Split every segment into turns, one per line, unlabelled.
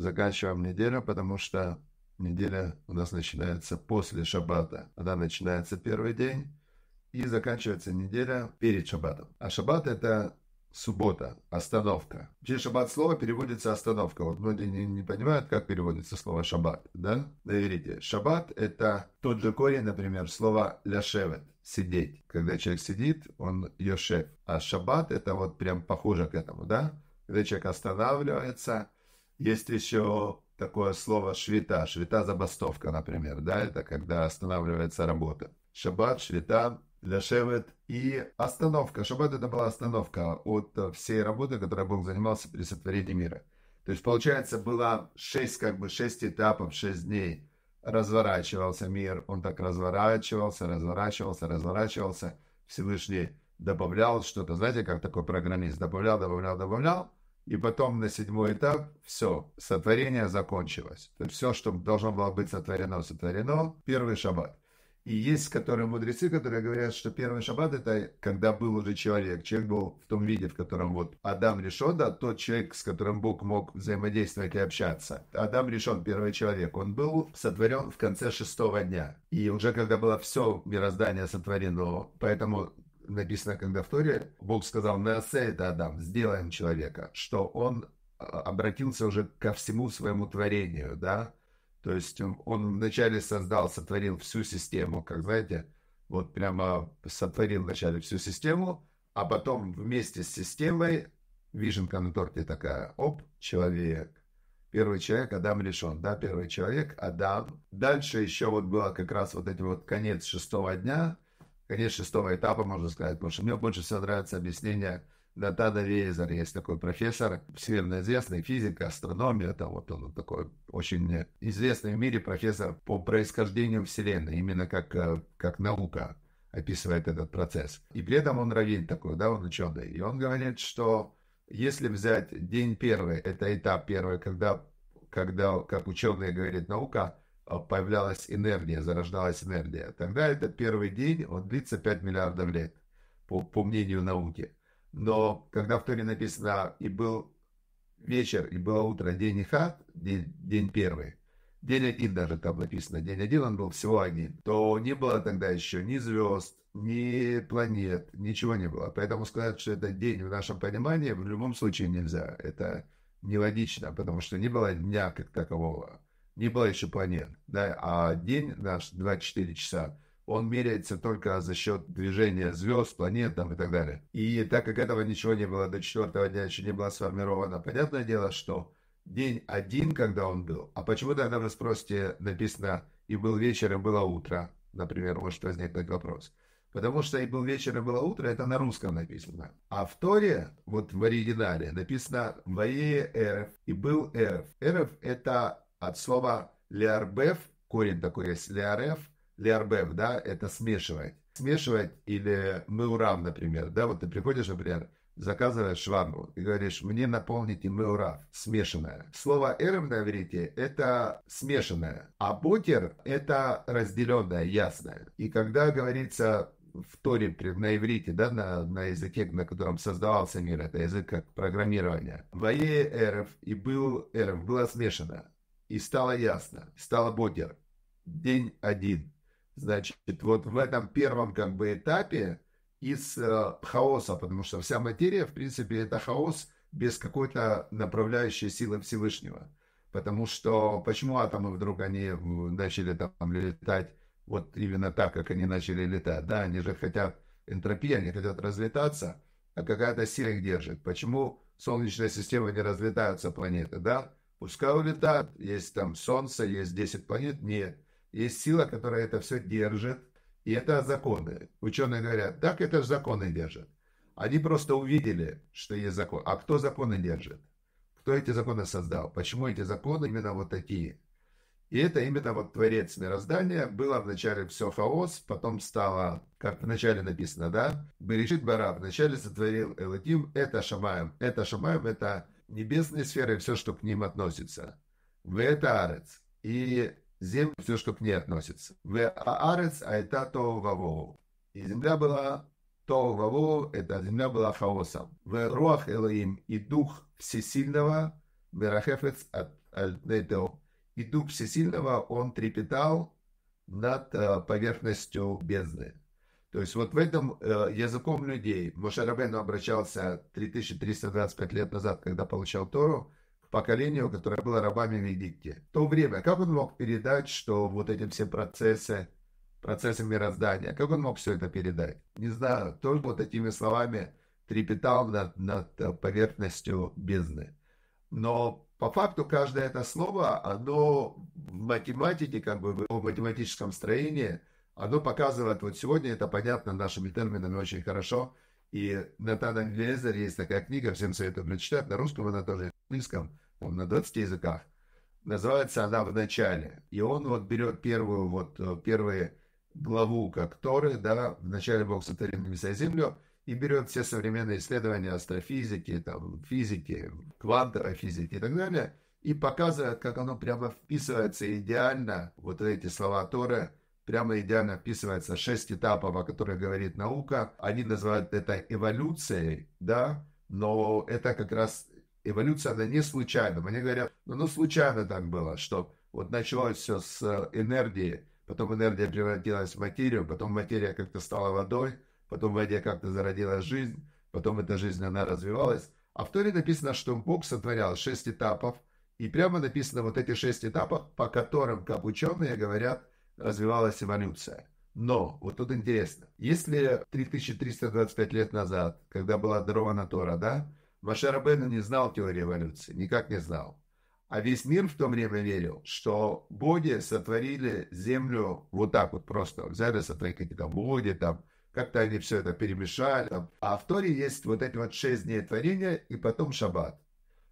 заканчиваем неделю, потому что неделя у нас начинается после шаббата. Она начинается первый день и заканчивается неделя перед шаббатом. А шаббат – это суббота, остановка. Вообще шаббат слово переводится остановка. Вот многие не, не понимают, как переводится слово шаббат, да? Доверите. Шаббат – это тот же корень, например, слова ляшевет – сидеть. Когда человек сидит, он йошев. А шаббат – это вот прям похоже к этому, да? Когда человек останавливается – есть еще такое слово «швита». «Швита» – забастовка, например, да, это когда останавливается работа. Шаббат, швита, Лешевет и остановка. Шаббат это была остановка от всей работы, которой Бог занимался при сотворении мира. То есть, получается, было шесть, как бы, шесть этапов, шесть дней. Разворачивался мир, он так разворачивался, разворачивался, разворачивался. Всевышний добавлял что-то, знаете, как такой программист, добавлял, добавлял, добавлял и потом на седьмой этап все, сотворение закончилось. То есть все, что должно было быть сотворено, сотворено, первый шаббат. И есть, которые мудрецы, которые говорят, что первый шаббат это когда был уже человек. Человек был в том виде, в котором вот Адам решен, да, тот человек, с которым Бог мог взаимодействовать и общаться. Адам решен, первый человек. Он был сотворен в конце шестого дня. И уже когда было все мироздание сотворено, поэтому написано, когда в Торе Бог сказал, «Неосе это Адам, сделаем человека», что он а, обратился уже ко всему своему творению, да, то есть он вначале создал, сотворил всю систему, как знаете, вот прямо сотворил вначале всю систему, а потом вместе с системой, вишенка на торте такая, оп, человек. Первый человек, Адам решен, да, первый человек, Адам. Дальше еще вот было как раз вот этот вот конец шестого дня – конец шестого этапа, можно сказать, потому что мне больше всего нравится объяснение Натана Вейзера, Есть такой профессор, всемирно известный физик, астроном, это вот он такой очень известный в мире профессор по происхождению Вселенной, именно как, э, как наука описывает этот процесс. И при этом он равен такой, да, он ученый. И он говорит, что если взять день первый, это этап первый, когда, когда как ученые говорят наука – Э, появлялась энергия, зарождалась энергия. Тогда этот первый день, он длится 5 миллиардов лет, по, по мнению науки. Но когда в Торе написано, и был вечер, и было утро, день Ихат, день, день первый, день один даже там написано, день один он был всего один, то не было тогда еще ни звезд, ни планет, ничего не было. Поэтому сказать, что это день в нашем понимании, в любом случае нельзя. Это нелогично, потому что не было дня как такового не было еще планет. Да? А день наш 24 часа, он меряется только за счет движения звезд, планет там, и так далее. И так как этого ничего не было до четвертого дня, еще не было сформировано, понятное дело, что день один, когда он был, а почему тогда вы спросите, написано «и был вечер, и было утро», например, может возникнуть вопрос. Потому что «и был вечер, и было утро» — это на русском написано. А в Торе, вот в оригинале, написано «вае эрф» и «был эрф». Эрф — это от слова «леарбев», корень такой есть «леарев», «леарбев», да, это «смешивать». Смешивать или «меурав», например, да, вот ты приходишь, например, заказываешь швабру и говоришь, мне наполните меурав, смешанное. Слово эрм на иврите – это смешанное, а бутер это разделенное, ясное. И когда говорится в Торе, на иврите, да, на, на языке, на котором создавался мир, это язык как программирование. Вае эрф и был эрф, было смешано. И стало ясно, стало бодер. День один. Значит, вот в этом первом как бы этапе из э, хаоса, потому что вся материя, в принципе, это хаос без какой-то направляющей силы Всевышнего. Потому что почему атомы вдруг они э, начали там летать вот именно так, как они начали летать? Да, они же хотят энтропии, они хотят разлетаться, а какая-то сила их держит. Почему Солнечная система не разлетаются планеты, да? Пускай улетают. Есть там Солнце, есть 10 планет. Нет. Есть сила, которая это все держит. И это законы. Ученые говорят, так это же законы держат. Они просто увидели, что есть закон. А кто законы держит? Кто эти законы создал? Почему эти законы именно вот такие? И это именно вот творец мироздания. Было вначале все хаос, потом стало, как вначале написано, да? Берешит Бара вначале сотворил Элотим, это Шамаем, это Шамаем, это небесные сферы, все, что к ним относится. В это арец. И землю, все, что к ней относится. В а арец, а это то вавоу. И земля была то вавоу, это земля была хаосом. В руах Элоим и дух всесильного, Мерахефец от Альтнедео. И дух всесильного, он трепетал над э, поверхностью бездны. То есть вот в этом э, языком людей. Моше Рабейну обращался 3325 лет назад, когда получал Тору, к поколению, которое было рабами в Египте. В то время, как он мог передать, что вот эти все процессы, процессы мироздания, как он мог все это передать? Не знаю, тоже вот этими словами трепетал над, над э, поверхностью бездны. Но по факту каждое это слово, оно в математике, как бы в математическом строении – оно показывает, вот сегодня это понятно нашими терминами очень хорошо, и Натан Глезер есть такая книга, всем советую прочитать, на русском она тоже, на английском, он на 20 языках. Называется она «В начале». И он вот берет первую, вот, э, первую главу, как Торы, да, «В начале Бог сотворил небеса и землю», и берет все современные исследования астрофизики, там, физики, квантовой физики и так далее, и показывает, как оно прямо вписывается идеально, вот эти слова Торы – прямо идеально описывается шесть этапов, о которых говорит наука. Они называют это эволюцией, да, но это как раз эволюция, она не случайна. Они говорят, ну, ну случайно так было, что вот началось все с энергии, потом энергия превратилась в материю, потом материя как-то стала водой, потом в воде как-то зародилась жизнь, потом эта жизнь, она развивалась. А в Торе написано, что Бог сотворял шесть этапов, и прямо написано вот эти шесть этапов, по которым, как ученые говорят, развивалась эволюция. Но, вот тут интересно, если 3325 лет назад, когда была дарована Тора, да, Машер Абену не знал теории эволюции, никак не знал. А весь мир в то время верил, что боги сотворили землю вот так вот просто. Взяли, сотворили какие-то боги, там, как-то они все это перемешали. Там. А в Торе есть вот эти вот шесть дней творения и потом шаббат.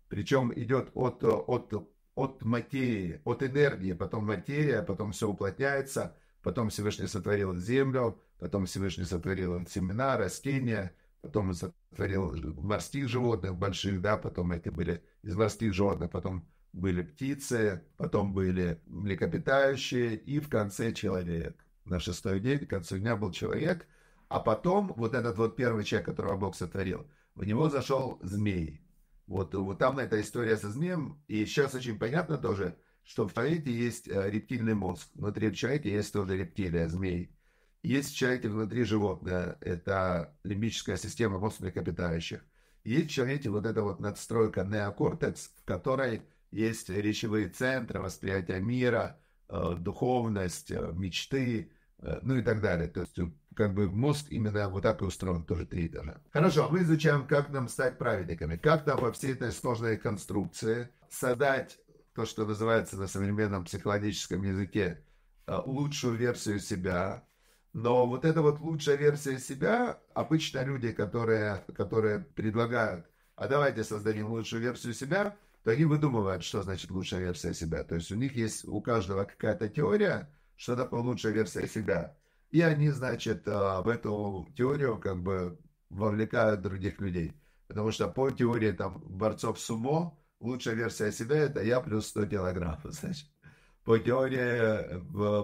Причем идет от, от от материи, от энергии, потом материя, потом все уплотняется, потом Всевышний сотворил землю, потом Всевышний сотворил семена, растения, потом сотворил морских животных больших, да, потом эти были из морских животных, потом были птицы, потом были млекопитающие и в конце человек. На шестой день, к концу дня был человек, а потом вот этот вот первый человек, которого Бог сотворил, в него зашел змей. Вот, вот там эта история со змеем. И сейчас очень понятно тоже, что в человеке есть э, рептильный мозг. Внутри человека есть тоже рептилия, змей. Есть в человеке внутри животное, это лимбическая система мозга млекопитающих. Есть в человеке вот эта вот надстройка неокортекс, в которой есть речевые центры, восприятие мира, э, духовность, э, мечты, ну и так далее. То есть как бы мозг именно вот так и устроен, тоже три этажа. Хорошо, мы изучаем, как нам стать праведниками, как нам во всей этой сложной конструкции создать то, что называется на современном психологическом языке э, лучшую версию себя, но вот эта вот лучшая версия себя, обычно люди, которые, которые предлагают, а давайте создадим лучшую версию себя, то они выдумывают, что значит лучшая версия себя. То есть у них есть у каждого какая-то теория, что такое лучшая версия себя и они, значит, а, в эту теорию как бы вовлекают других людей. Потому что по теории там борцов сумо, лучшая версия себя это я плюс 100 килограммов, значит. По теории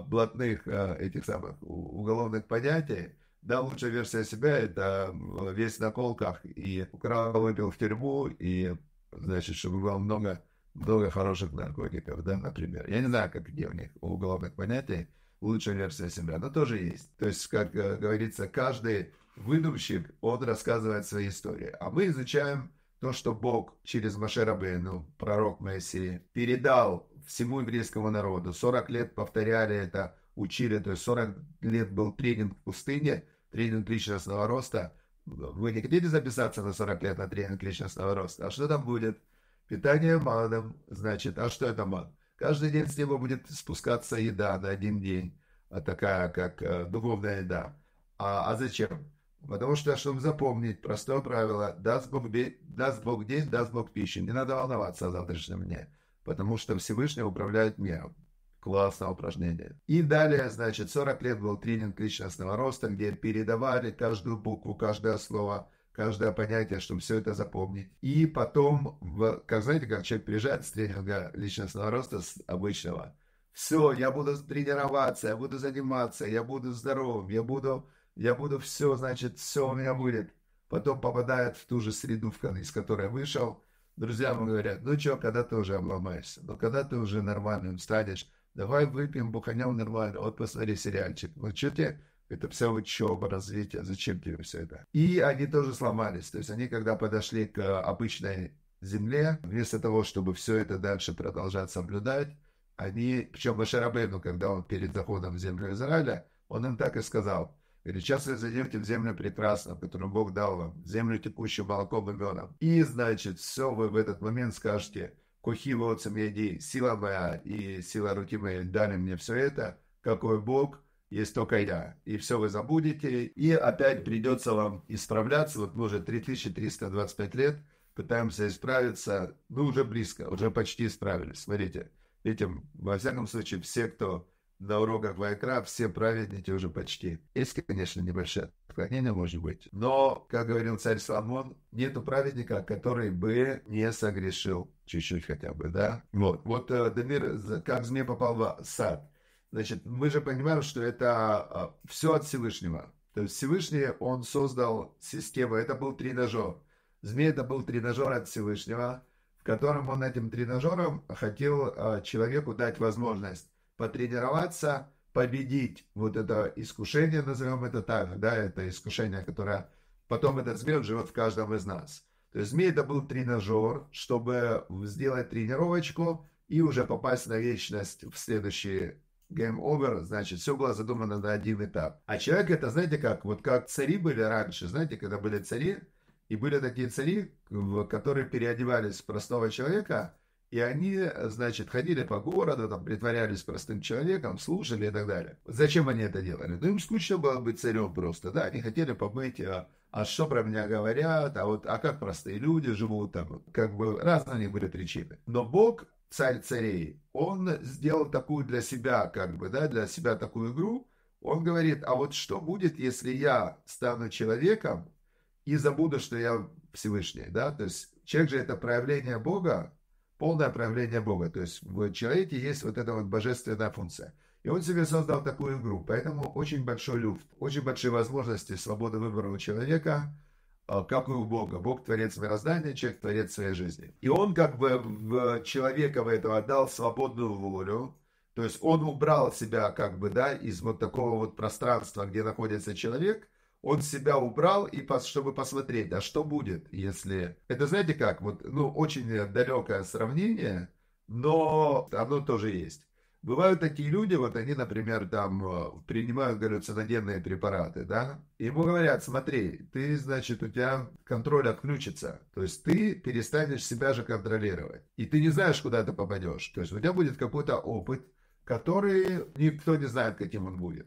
блатных а, этих самых уголовных понятий, да, лучшая версия себя это а, весь на колках и украл, выпил в тюрьму и, значит, чтобы было много, много хороших наркотиков, да, например. Я не знаю, как где у них уголовных понятий, лучшая версия себя. Но тоже есть. То есть, как э, говорится, каждый выдумщик, он рассказывает свои истории. А мы изучаем то, что Бог через Машерабейну, пророк Моисея, передал всему еврейскому народу. 40 лет повторяли это, учили. То есть 40 лет был тренинг в пустыне, тренинг личностного роста. Вы не хотите записаться на 40 лет на тренинг личностного роста? А что там будет? Питание маном значит, а что это ман Каждый день с него будет спускаться еда на один день, а такая как э, духовная еда. А, а зачем? Потому что, чтобы запомнить простое правило, даст Бог, даст Бог день, даст Бог пищу. Не надо волноваться о завтрашнем дне, потому что Всевышний управляет миром. Классное упражнение. И далее, значит, 40 лет был тренинг личностного роста, где передавали каждую букву, каждое слово – каждое понятие, чтобы все это запомнить. И потом, в, как знаете, как человек приезжает с тренинга личностного роста с обычного, все, я буду тренироваться, я буду заниматься, я буду здоровым, я буду, я буду все, значит, все у меня будет. Потом попадает в ту же среду, из которой вышел. Друзья ему говорят, ну что, когда ты уже обломаешься, ну когда ты уже нормальным станешь, давай выпьем буханял нормально, вот посмотри сериальчик. Вот что тебе это вся учеба, развитие, зачем тебе все это? И они тоже сломались. То есть они, когда подошли к обычной земле, вместо того, чтобы все это дальше продолжать соблюдать, они, причем Башарабейну, когда он перед заходом в землю Израиля, он им так и сказал, или сейчас вы зайдете в землю прекрасную, которую Бог дал вам, землю текущую молоком и медом. И, значит, все вы в этот момент скажете, кухи волцем сила моя и сила руки моей дали мне все это, какой Бог, есть только я. И все вы забудете, и опять придется вам исправляться. Вот мы уже 3325 лет пытаемся исправиться, ну, уже близко, уже почти исправились. Смотрите, этим, во всяком случае, все, кто на уроках Вайкра, все праведники уже почти. Есть, конечно, небольшое отклонение, может быть. Но, как говорил царь Соломон, нету праведника, который бы не согрешил. Чуть-чуть хотя бы, да? Вот. Вот э, Демир, как змея попал в сад Значит, мы же понимаем, что это а, все от Всевышнего. То есть Всевышний, он создал систему, это был тренажер. Змей это был тренажер от Всевышнего, в котором он этим тренажером хотел а, человеку дать возможность потренироваться, победить вот это искушение, назовем это так, да, это искушение, которое потом этот змей живет в каждом из нас. То есть змей это был тренажер, чтобы сделать тренировочку и уже попасть на вечность в следующий Game over, значит, все было задумано на один этап. А человек это, знаете как, вот как цари были раньше, знаете, когда были цари, и были такие цари, которые переодевались в простого человека, и они, значит, ходили по городу, там, притворялись простым человеком, слушали и так далее. Зачем они это делали? Ну, им скучно было быть царем просто, да, они хотели побыть, а, а что про меня говорят, а вот, а как простые люди живут там, как бы разные у них были причины. Но Бог царь царей, он сделал такую для себя, как бы, да, для себя такую игру. Он говорит, а вот что будет, если я стану человеком и забуду, что я Всевышний, да? То есть человек же это проявление Бога, полное проявление Бога. То есть в человеке есть вот эта вот божественная функция. И он себе создал такую игру. Поэтому очень большой люфт, очень большие возможности свободы выбора у человека – а как и у Бога. Бог творец мироздания, человек творец своей жизни. И он как бы в человека в этого дал свободную волю, то есть он убрал себя как бы, да, из вот такого вот пространства, где находится человек, он себя убрал, и чтобы посмотреть, а что будет, если... Это знаете как, вот, ну, очень далекое сравнение, но оно тоже есть. Бывают такие люди, вот они, например, там э, принимают галлюциногенные препараты, да, ему говорят, смотри, ты, значит, у тебя контроль отключится, то есть ты перестанешь себя же контролировать, и ты не знаешь, куда ты попадешь, то есть у тебя будет какой-то опыт, который никто не знает, каким он будет.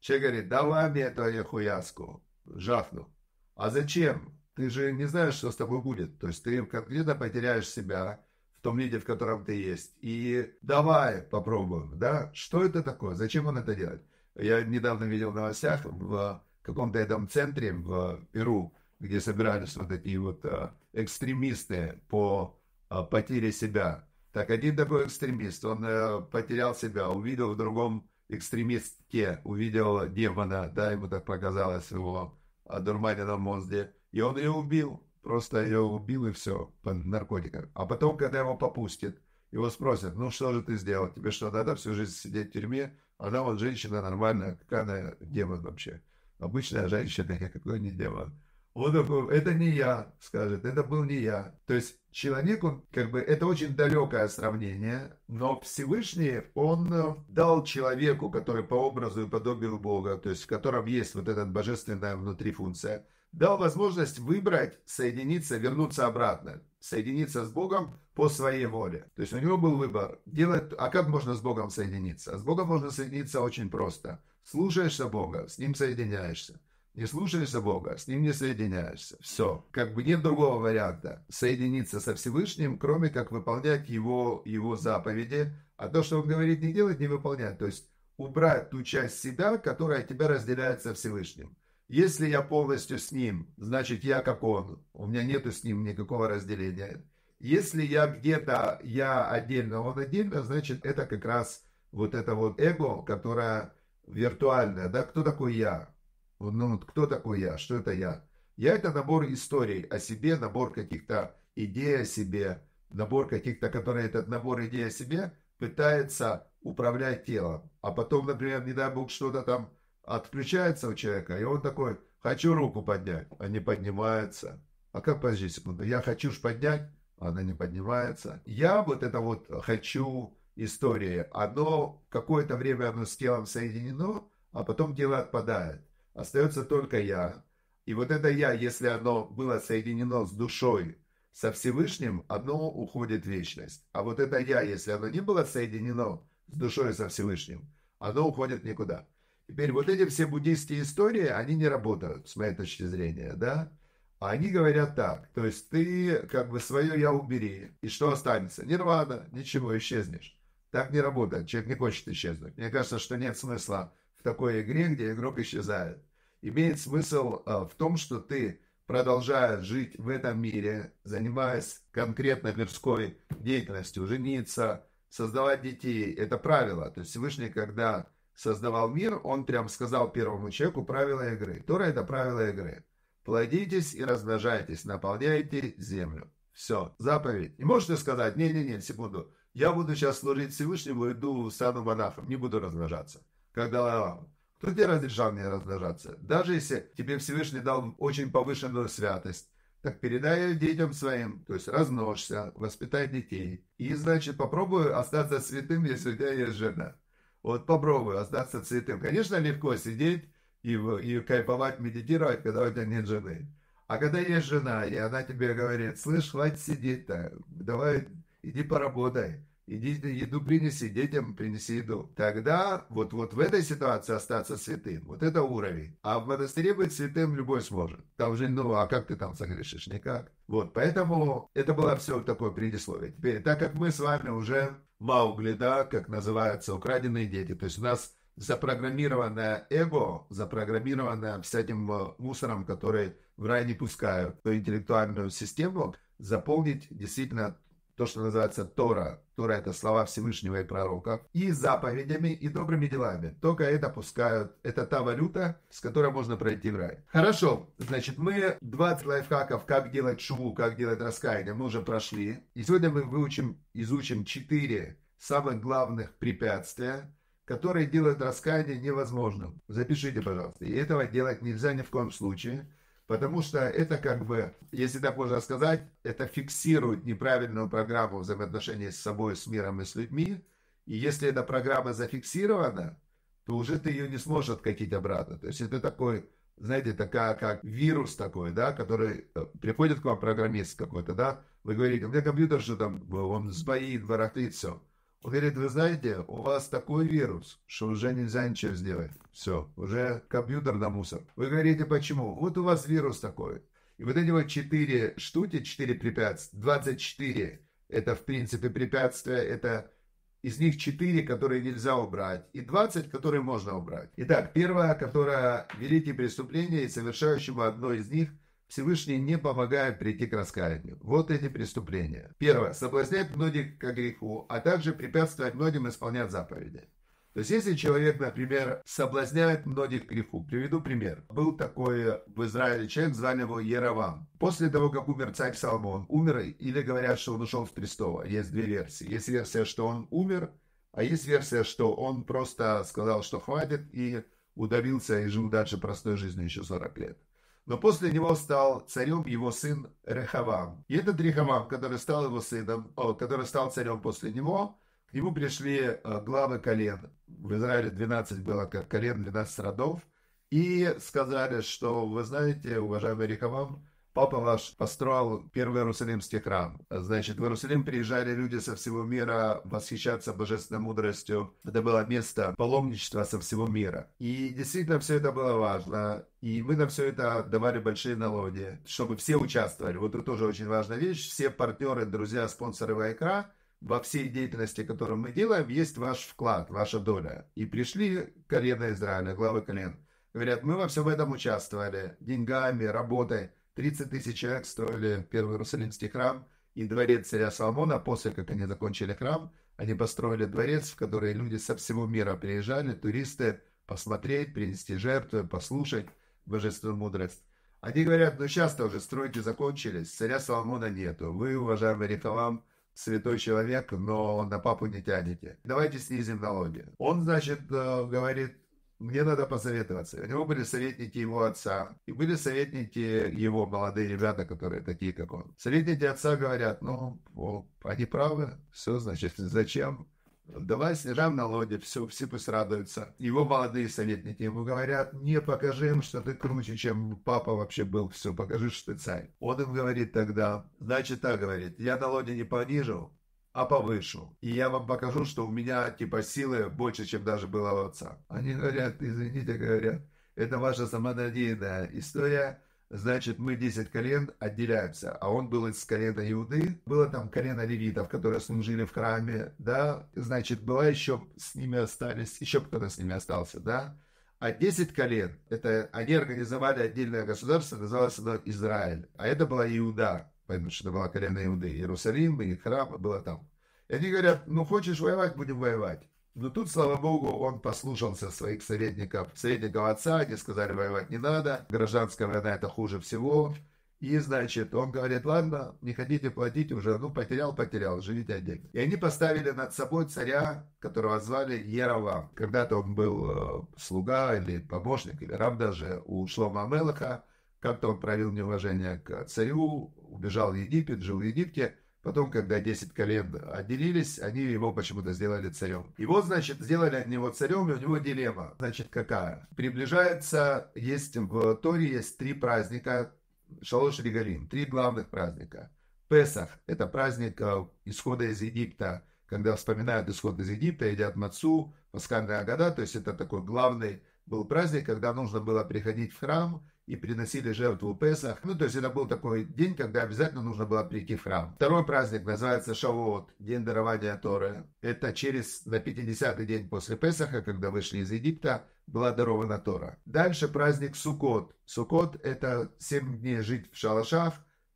Человек говорит, давай мне эту хуяску, жахну. А зачем? Ты же не знаешь, что с тобой будет. То есть ты конкретно потеряешь себя, в том виде, в котором ты есть. И давай попробуем, да? Что это такое? Зачем он это делает? Я недавно видел в новостях в каком-то этом центре в Перу, где собирались вот эти вот э, экстремисты по э, потере себя. Так один такой экстремист, он э, потерял себя, увидел в другом экстремистке, увидел демона, да, ему так показалось, его одурманенном мозге, и он ее убил. Просто ее убил и все, под наркотикам. А потом, когда его попустят, его спросят, ну что же ты сделал? Тебе что, надо всю жизнь сидеть в тюрьме? Она вот женщина нормальная, какая она демон вообще? Обычная женщина, никакой не демон. Он такой, это не я, скажет, это был не я. То есть человек, он как бы, это очень далекое сравнение, но Всевышний, он э, дал человеку, который по образу и подобию Бога, то есть в котором есть вот эта божественная внутри функция, дал возможность выбрать, соединиться, вернуться обратно, соединиться с Богом по своей воле. То есть у него был выбор. Делать, а как можно с Богом соединиться? А с Богом можно соединиться очень просто. Слушаешься Бога, с Ним соединяешься. Не слушаешься Бога, с Ним не соединяешься. Все. Как бы нет другого варианта соединиться со Всевышним, кроме как выполнять Его, его заповеди. А то, что Он говорит не делать, не выполнять. То есть убрать ту часть себя, которая тебя разделяет со Всевышним. Если я полностью с ним, значит я как он. У меня нету с ним никакого разделения. Если я где-то, я отдельно, он отдельно, значит это как раз вот это вот эго, которое виртуальное. Да, кто такой я? Ну, кто такой я? Что это я? Я это набор историй о себе, набор каких-то идей о себе, набор каких-то, которые этот набор идей о себе пытается управлять телом. А потом, например, не дай бог, что-то там отключается у человека, и он такой, хочу руку поднять, а не поднимается. А как, подожди секунду, я хочу ж поднять, а она не поднимается. Я вот это вот хочу истории, оно какое-то время оно с телом соединено, а потом тело отпадает. Остается только я. И вот это я, если оно было соединено с душой, со Всевышним, оно уходит в вечность. А вот это я, если оно не было соединено с душой, со Всевышним, оно уходит никуда. Теперь вот эти все буддийские истории, они не работают, с моей точки зрения, да? Они говорят так, то есть ты как бы свое я убери, и что останется? Нирвана, ничего, исчезнешь. Так не работает, человек не хочет исчезнуть. Мне кажется, что нет смысла в такой игре, где игрок исчезает. Имеет смысл э, в том, что ты продолжаешь жить в этом мире, занимаясь конкретной мирской деятельностью, жениться, создавать детей, это правило. То есть Всевышний, когда создавал мир, он прям сказал первому человеку правила игры. Тора – это правила игры. Плодитесь и размножайтесь, наполняйте землю. Все, заповедь. И можете сказать, не-не-не, секунду, я буду сейчас служить Всевышнему, иду в стану монахом, не буду размножаться. Как Далай Лама. Кто тебе разрешал мне размножаться? Даже если тебе Всевышний дал очень повышенную святость, так передай ее детям своим, то есть размножься, воспитай детей. И, значит, попробую остаться святым, если у тебя есть жена. Вот попробую остаться цветым. Конечно, легко сидеть и, и кайфовать, медитировать, когда у тебя нет жены. А когда есть жена, и она тебе говорит, слышь, хватит сидеть-то, давай иди поработай, иди еду принеси, детям принеси еду. Тогда вот, вот в этой ситуации остаться святым, вот это уровень. А в монастыре быть святым любой сможет. Там же, ну, а как ты там согрешишь? Никак. Вот, поэтому это было все такое предисловие. Теперь, так как мы с вами уже Маугли, да, как называются украденные дети. То есть у нас запрограммированное эго, запрограммированное всяким э, мусором, который в рай не пускают, то интеллектуальную систему заполнить действительно то, что называется Тора. Тора – это слова Всевышнего и пророков. И заповедями, и добрыми делами. Только это пускают. Это та валюта, с которой можно пройти в рай. Хорошо. Значит, мы 20 лайфхаков, как делать шву, как делать раскаяние, мы уже прошли. И сегодня мы выучим, изучим 4 самых главных препятствия, которые делают раскаяние невозможным. Запишите, пожалуйста. И этого делать нельзя ни в коем случае. Потому что это как бы, если так можно сказать, это фиксирует неправильную программу взаимоотношений с собой, с миром и с людьми. И если эта программа зафиксирована, то уже ты ее не сможешь откатить обратно. То есть это такой, знаете, такая как вирус такой, да, который э, приходит к вам программист какой-то, да, вы говорите, у меня компьютер же там, он сбоит, воротит, все говорит, вы знаете, у вас такой вирус, что уже нельзя ничего сделать. Все, уже компьютер на мусор. Вы говорите, почему? Вот у вас вирус такой. И вот эти вот четыре штуки, четыре препятствия, 24 это в принципе препятствия, это из них четыре, которые нельзя убрать, и 20, которые можно убрать. Итак, первое, которое великие преступления, и совершающему одно из них – Всевышний не помогает прийти к раскаянию. Вот эти преступления. Первое. Соблазнять многих к греху, а также препятствовать многим исполнять заповеди. То есть, если человек, например, соблазняет многих к греху, приведу пример. Был такой э, в Израиле человек, звали его Еровам. После того, как умер царь Соломон, умер или говорят, что он ушел с престола. Есть две версии. Есть версия, что он умер, а есть версия, что он просто сказал, что хватит, и удавился и жил дальше простой жизнью еще 40 лет. Но после него стал царем его сын Рехавам. И этот Рехавам, который стал его сыном, который стал царем после него, к нему пришли э, главы колен. В Израиле 12 было колен, 12 родов. И сказали, что, вы знаете, уважаемый Рехавам, папа ваш построил первый Иерусалимский храм. Значит, в Иерусалим приезжали люди со всего мира восхищаться божественной мудростью. Это было место паломничества со всего мира. И действительно все это было важно. И мы на все это давали большие налоги, чтобы все участвовали. Вот это тоже очень важная вещь. Все партнеры, друзья, спонсоры Вайкра во всей деятельности, которую мы делаем, есть ваш вклад, ваша доля. И пришли колено Израиля, главы колен. Говорят, мы во всем этом участвовали, деньгами, работой. 30 тысяч человек строили первый Иерусалимский храм и дворец царя Соломона. После, как они закончили храм, они построили дворец, в который люди со всего мира приезжали, туристы, посмотреть, принести жертвы, послушать божественную мудрость. Они говорят, ну сейчас уже стройки закончились, царя Соломона нету. Вы, уважаемый Рихалам, святой человек, но на папу не тянете. Давайте снизим налоги. Он, значит, э, говорит, мне надо посоветоваться. У него были советники его отца, и были советники его молодые ребята, которые такие, как он. Советники отца говорят, ну, о, они правы, все, значит, зачем? Давай снижаем налоги, все, все пусть радуются. Его молодые советники ему говорят, не покажи им, что ты круче, чем папа вообще был, все, покажи, что ты царь. Он им говорит тогда, значит так говорит, я налоги не понижу, а повышу. И я вам покажу, что у меня типа силы больше, чем даже было у отца. Они говорят, извините, говорят, это ваша самонадеянная история. Значит, мы 10 колен отделяемся. А он был из колена Иуды. Было там колено левитов, которые служили в храме, да. Значит, была еще с ними остались, еще кто-то с ними остался, да. А 10 колен, это они организовали отдельное государство, называлось оно Израиль. А это была Иуда поймут, что это была коренная Иудея. Иерусалим, и храм было там. И они говорят, ну хочешь воевать, будем воевать. Но тут, слава богу, он послушался своих советников, советников отца, они сказали, воевать не надо, гражданская война это хуже всего. И, значит, он говорит, ладно, не хотите платить уже, ну, потерял, потерял, живите отдельно. И они поставили над собой царя, которого звали Ерова. Когда-то он был э, слуга или помощник, или раб даже у Шлома Мелаха, как-то он проявил неуважение к царю, убежал в Египет, жил в Египте. Потом, когда 10 колен отделились, они его почему-то сделали царем. И вот, значит, сделали от него царем, и у него дилемма. Значит, какая? Приближается, есть в Торе есть три праздника, Шалош Регалим, три главных праздника. Песах – это праздник э, исхода из Египта, когда вспоминают исход из Египта, едят мацу, пасхальная года, то есть это такой главный был праздник, когда нужно было приходить в храм – и приносили жертву Песах. Ну, то есть это был такой день, когда обязательно нужно было прийти в храм. Второй праздник называется Шавуот, день дарования Торы. Это через, на 50-й день после Песаха, когда вышли из Египта, была дарована Тора. Дальше праздник Сукот. Сукот – это 7 дней жить в шалашах,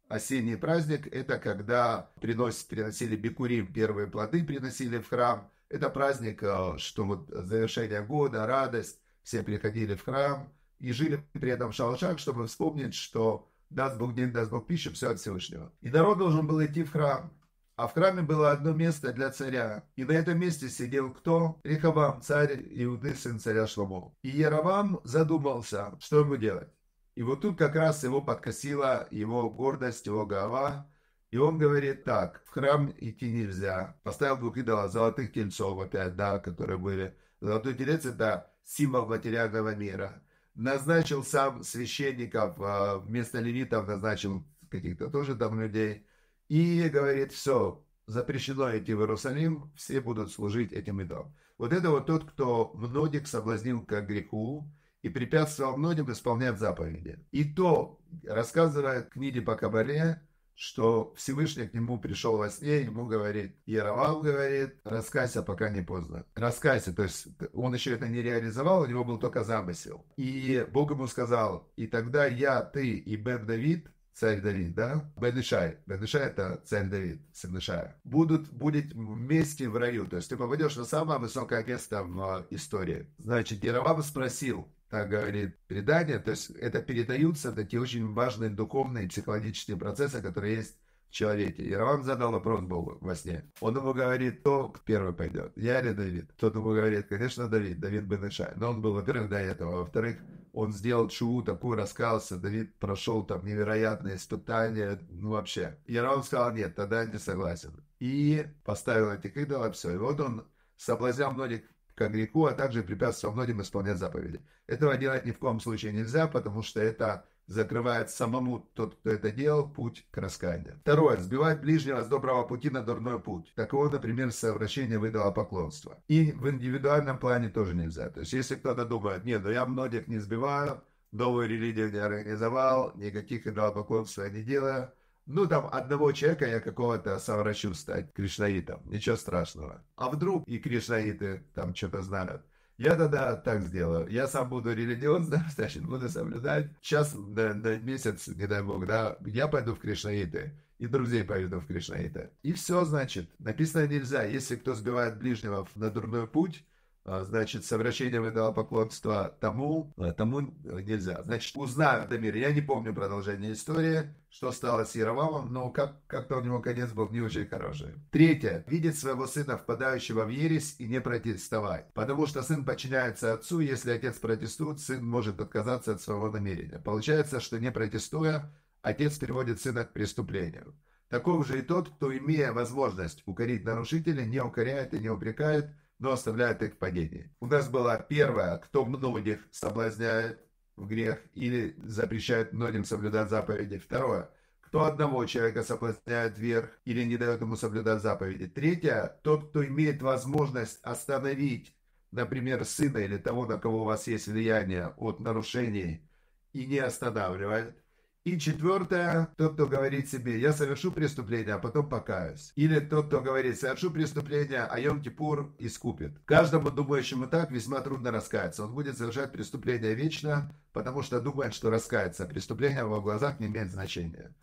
Осенний праздник – это когда приносят, приносили бикурим, первые плоды приносили в храм. Это праздник, э, что вот завершение года, радость, все приходили в храм – и жили при этом в шалашах, чтобы вспомнить, что даст Бог день, даст Бог пищу, все от Всевышнего. И народ должен был идти в храм. А в храме было одно место для царя. И на этом месте сидел кто? Рехабам, царь Иуды, сын царя Шломо. И Яровам задумался, что ему делать. И вот тут как раз его подкосила его гордость, его голова. И он говорит так, в храм идти нельзя. Поставил двух идола, золотых тельцов опять, да, которые были. Золотой телец – это символ материального мира – назначил сам священников, а, вместо левитов назначил каких-то тоже там людей. И говорит, все, запрещено идти в Иерусалим, все будут служить этим идолам. Вот это вот тот, кто многих соблазнил к греху и препятствовал многим исполнять заповеди. И то, рассказывая в книге по Кабаре, что Всевышний к нему пришел во сне, ему говорит, Яровал говорит, раскайся, пока не поздно. Раскайся, то есть он еще это не реализовал, у него был только замысел. И Бог ему сказал, и тогда я, ты и Бен Давид, царь Давид, да? Бен Ишай. Бен Ишай это царь Давид, сын Ишая. Будут, будет вместе в раю. То есть ты попадешь на самое высокое место в э, истории. Значит, Яровам спросил, так говорит предание, то есть это передаются такие очень важные духовные психологические процессы, которые есть в человеке. И Роман задал вопрос Богу во сне. Он ему говорит, кто первый пойдет, я или Давид? Тот ему говорит, конечно, Давид, Давид бен Иша. Но он был, во-первых, до этого, во-вторых, он сделал чуву такую, раскался, Давид прошел там невероятные испытания, ну вообще. И Роман сказал, нет, тогда я не согласен. И поставил этих идолов, все. И вот он соблазнял многих к греху, а также препятствовал многим исполнять заповеди. Этого делать ни в коем случае нельзя, потому что это закрывает самому тот, кто это делал, путь к раскаянию. Второе. Сбивать ближнего с доброго пути на дурной путь. Такого, например, совращение выдало поклонство. И в индивидуальном плане тоже нельзя. То есть, если кто-то думает, нет, ну я многих не сбиваю, новую религию не организовал, никаких идолопоклонств я не делаю, ну, там, одного человека я какого-то совращу стать кришнаитом. Ничего страшного. А вдруг и кришнаиты там что-то знают. Я тогда так сделаю. Я сам буду религиозным, значит, буду соблюдать. Сейчас на, на месяц, не дай бог, да, я пойду в кришнаиты. И друзей поведу в кришнаиты. И все, значит, написано нельзя. Если кто сбивает ближнего на дурной путь, а, значит, совращение поклонства тому, э, тому э, нельзя. Значит, узнают Дамир. Я не помню продолжение истории, что стало с Яровамом, но как, как-то у него конец был не очень хороший. Третье. Видеть своего сына, впадающего в ересь, и не протестовать. Потому что сын подчиняется отцу, если отец протестует, сын может отказаться от своего намерения. Получается, что не протестуя, отец приводит сына к преступлению. Таков же и тот, кто, имея возможность укорить нарушителя, не укоряет и не упрекает, но оставляет их в падении. У нас была первая, кто многих соблазняет в грех или запрещает многим соблюдать заповеди. Второе, кто одного человека соблазняет вверх или не дает ему соблюдать заповеди. Третье, тот, кто имеет возможность остановить, например, сына или того, на кого у вас есть влияние от нарушений и не останавливает. И четвертое, тот, кто говорит себе, я совершу преступление, а потом покаюсь. Или тот, кто говорит, совершу преступление, а Йом-Кипур искупит. Каждому думающему так весьма трудно раскаяться. Он будет совершать преступление вечно, потому что думает, что раскается. Преступление в его глазах не имеет значения.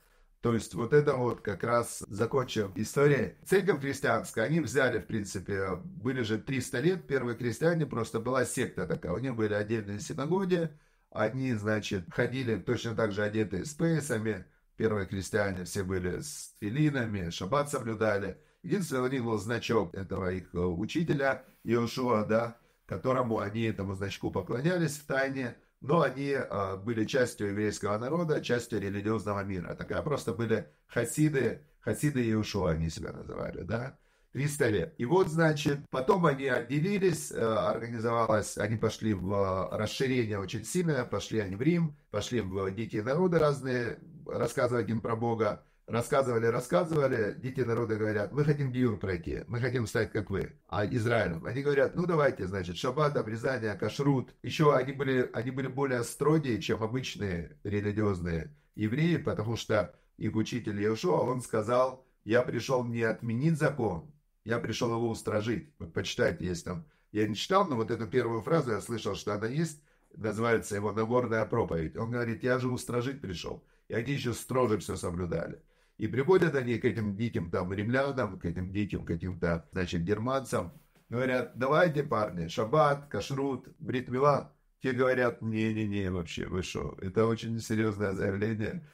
То есть вот это вот как раз закончим историю. Церковь христианская, они взяли, в принципе, были же 300 лет, первые христиане, просто была секта такая, у них были отдельные синагоги, Одни, значит, ходили точно так же одетые, с пейсами, первые крестьяне все были с филинами, шаббат соблюдали. Единственное, у них был значок этого их э, учителя, Иошуа, да, которому они этому значку поклонялись в тайне, но они э, были частью еврейского народа, частью религиозного мира. Такая просто были хасиды, хасиды Иешуа они себя называли, да лет. И вот, значит, потом они отделились, э, организовалась, они пошли в э, расширение очень сильно, пошли они в Рим, пошли в дикие народы разные, рассказывать им про Бога. Рассказывали, рассказывали, дети народа говорят, мы хотим Гиюр пройти, мы хотим стать как вы, а Израилем. Они говорят, ну давайте, значит, шаббат, обрезание, кашрут. Еще они были, они были более строгие, чем обычные религиозные евреи, потому что их учитель Иешуа, он сказал, я пришел не отменить закон, я пришел его устражить. Вот почитайте, есть там. Я не читал, но вот эту первую фразу я слышал, что она есть. Называется его «Нагорная проповедь». Он говорит, я же устражить пришел. И они еще строже все соблюдали. И приходят они к этим диким там римлянам, к этим диким каким-то, значит, германцам. Говорят, давайте, парни, шаббат, кашрут, бритмила. Те говорят, не-не-не, вообще, вы что, это очень серьезное заявление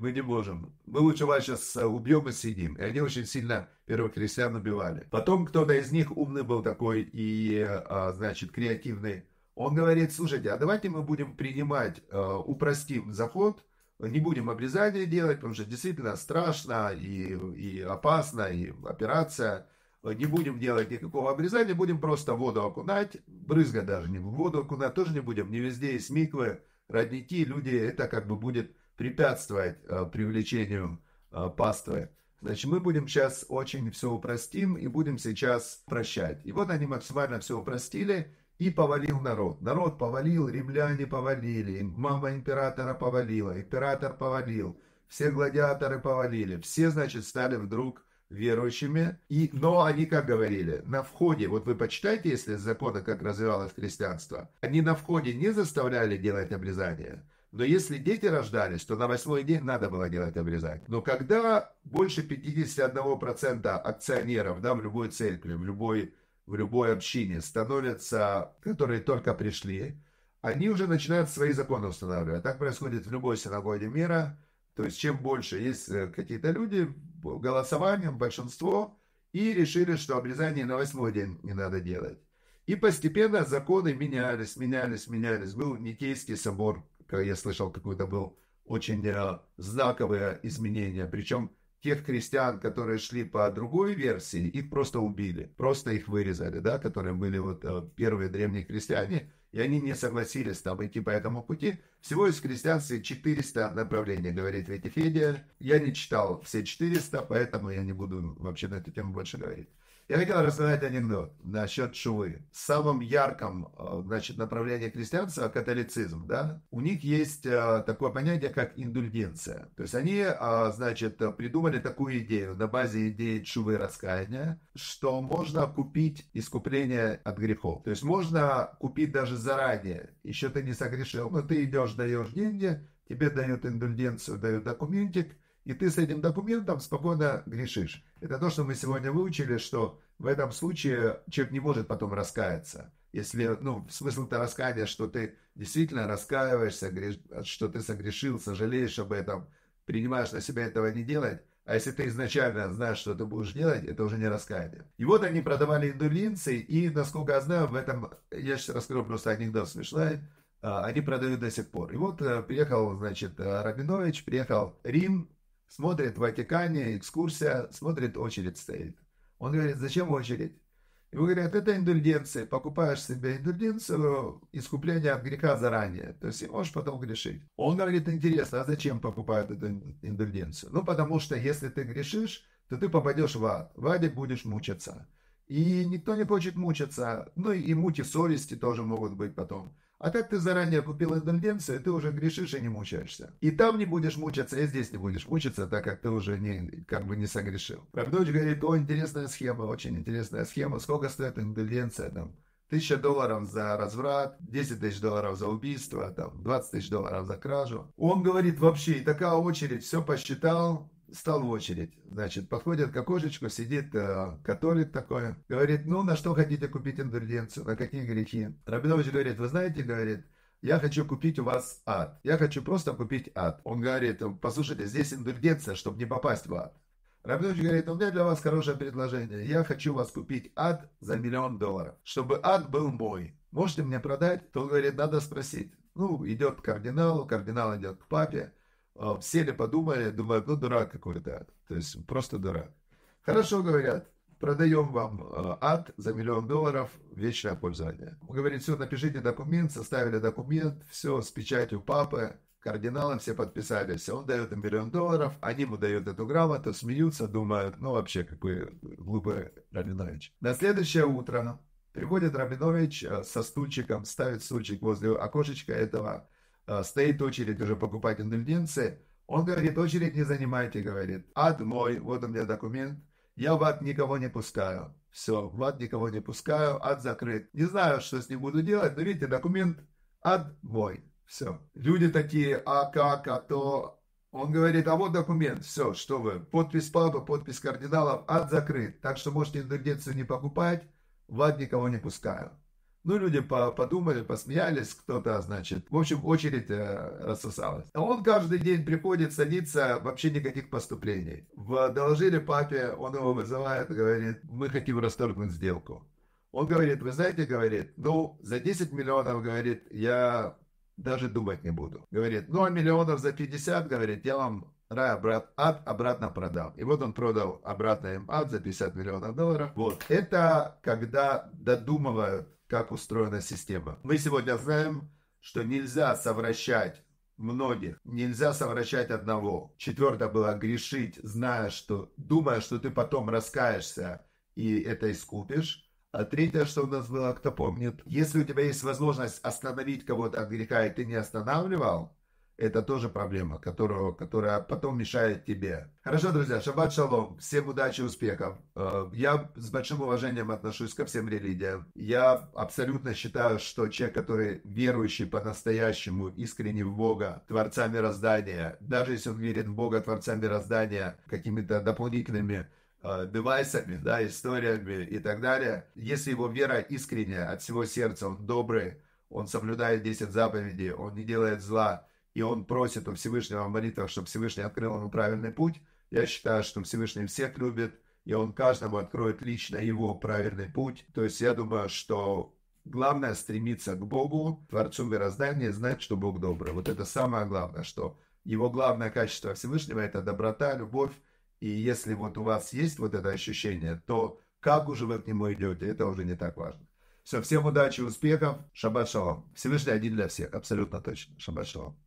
мы не можем. Мы лучше вас сейчас э, убьем и съедим. И они очень сильно первых христиан убивали. Потом кто-то из них умный был такой и, э, значит, креативный. Он говорит, слушайте, а давайте мы будем принимать, э, упростим заход, не будем обрезания делать, потому что действительно страшно и, и опасно, и операция. Не будем делать никакого обрезания, будем просто воду окунать, брызга даже не воду окунать, тоже не будем. Не везде есть миквы, родники, люди, это как бы будет препятствовать э, привлечению э, паствы. Значит, мы будем сейчас очень все упростим и будем сейчас прощать. И вот они максимально все упростили и повалил народ. Народ повалил, римляне повалили, мама императора повалила, император повалил, все гладиаторы повалили. Все, значит, стали вдруг верующими. И, но они как говорили, на входе, вот вы почитайте, если законы, как развивалось христианство, они на входе не заставляли делать обрезание, но если дети рождались, то на восьмой день надо было делать обрезание. Но когда больше 51% акционеров да, в любой церкви, в любой, в любой общине становятся, которые только пришли, они уже начинают свои законы устанавливать. Так происходит в любой синагоге мира. То есть чем больше есть э, какие-то люди, голосованием большинство, и решили, что обрезание на восьмой день не надо делать. И постепенно законы менялись, менялись, менялись. Был Никейский собор Э, я слышал, какое то было очень э, знаковое изменение. Причем тех крестьян, которые шли по другой версии, их просто убили, просто их вырезали, да, которые были вот э, первые древние крестьяне, и они не согласились там идти по этому пути. Всего из крестьянства 400 направлений, говорит Википедия. Я не читал все 400, поэтому я не буду вообще на эту тему больше говорить. Я хотел рассказать анекдот насчет шувы. В самом ярком э, значит, направлении христианства – католицизм. Да? У них есть э, такое понятие, как индульгенция. То есть они э, значит, придумали такую идею на базе идеи шувы раскаяния, что можно купить искупление от грехов. То есть можно купить даже заранее. Еще ты не согрешил, но ты идешь, даешь деньги, тебе дают индульгенцию, дают документик – и ты с этим документом спокойно грешишь. Это то, что мы сегодня выучили, что в этом случае человек не может потом раскаяться. Если, ну, смысл-то раскаяния, что ты действительно раскаиваешься, что ты согрешил, сожалеешь об этом, принимаешь на себя этого не делать, а если ты изначально знаешь, что ты будешь делать, это уже не раскаяние. И вот они продавали индулинцы, и, насколько я знаю, в этом, я сейчас расскажу просто анекдот смешной, а, они продают до сих пор. И вот э, приехал, значит, э, Рабинович, приехал Рим, смотрит в Ватикане, экскурсия, смотрит, очередь стоит. Он говорит, зачем очередь? Ему говорят, это индульгенция, покупаешь себе индульгенцию, искупление от греха заранее, то есть и можешь потом грешить. Он говорит, интересно, а зачем покупают эту индульгенцию? Ну, потому что если ты грешишь, то ты попадешь в ад, в аде будешь мучаться. И никто не хочет мучиться. Ну и мути, совести тоже могут быть потом. А так ты заранее купил индульгенцию, ты уже грешишь и не мучаешься. И там не будешь мучаться, и здесь не будешь мучиться, так как ты уже не, как бы не согрешил. Рабдович говорит, о, интересная схема, очень интересная схема. Сколько стоит индульгенция там? Тысяча долларов за разврат, 10 тысяч долларов за убийство, там, 20 тысяч долларов за кражу. Он говорит, вообще, и такая очередь, все посчитал, стал в очередь. Значит, подходит к окошечку, сидит э, католик такой, говорит, ну, на что хотите купить индульгенцию, на какие грехи? Рабинович говорит, вы знаете, говорит, я хочу купить у вас ад. Я хочу просто купить ад. Он говорит, послушайте, здесь индульгенция, чтобы не попасть в ад. Рабинович говорит, у меня для вас хорошее предложение. Я хочу вас купить ад за миллион долларов, чтобы ад был мой. Можете мне продать? То он говорит, надо спросить. Ну, идет к кардиналу, кардинал идет к папе. А, сели, подумали, думают, ну, дурак какой-то, то есть просто дурак. Хорошо, говорят, продаем вам а, ад за миллион долларов, вечное пользование. Говорит, все, напишите документ, составили документ, все, с печатью папы, кардиналом все подписались. Он дает им миллион долларов, они ему дают эту грамоту, смеются, думают, ну вообще, какой глупый Рабинович. На следующее утро приходит Рабинович а, со стульчиком, ставит стульчик возле окошечка этого Э, стоит очередь уже покупать индульгенции, он говорит, очередь не занимайте, говорит, ад мой, вот у меня документ, я в ад никого не пускаю. Все, в ад никого не пускаю, ад закрыт. Не знаю, что с ним буду делать, но видите, документ ад мой. Все. Люди такие, а как, а то. Он говорит, а вот документ, все, что вы. Подпись папы, подпись кардиналов, ад закрыт. Так что можете индульгенцию не покупать, в ад никого не пускаю. Ну, люди подумали, посмеялись, кто-то, значит, в общем, очередь э, рассосалась. А он каждый день приходит, садится, вообще никаких поступлений. В, доложили папе, он его вызывает, говорит, мы хотим расторгнуть сделку. Он говорит, вы знаете, говорит, ну, за 10 миллионов, говорит, я даже думать не буду. Говорит, ну, а миллионов за 50, говорит, я вам рай обрат, ад обратно продал. И вот он продал обратно им ад за 50 миллионов долларов. Вот. Это когда додумывают как устроена система. Мы сегодня знаем, что нельзя совращать многих. Нельзя совращать одного. Четвертое было грешить, зная, что, думая, что ты потом раскаешься и это искупишь. А третье, что у нас было, кто помнит. Если у тебя есть возможность остановить кого-то от греха, и ты не останавливал, это тоже проблема, которую, которая потом мешает тебе. Хорошо, друзья, шаббат шалом. Всем удачи и успехов. Э, я с большим уважением отношусь ко всем религиям. Я абсолютно считаю, что человек, который верующий по-настоящему, искренне в Бога, Творца мироздания, даже если он верит в Бога, Творца мироздания, какими-то дополнительными э, девайсами, да, историями и так далее. Если его вера искренняя, от всего сердца, он добрый, он соблюдает 10 заповедей, он не делает зла, и он просит у Всевышнего в молитвах, чтобы Всевышний открыл ему правильный путь. Я считаю, что Всевышний всех любит, и он каждому откроет лично его правильный путь. То есть я думаю, что главное стремиться к Богу, Творцу мироздания, знать, что Бог добрый. Вот это самое главное, что его главное качество Всевышнего – это доброта, любовь. И если вот у вас есть вот это ощущение, то как уже вы к нему идете, это уже не так важно. Все, всем удачи, успехов, шаббат шалом. Всевышний один для всех, абсолютно точно, шаббат шалом.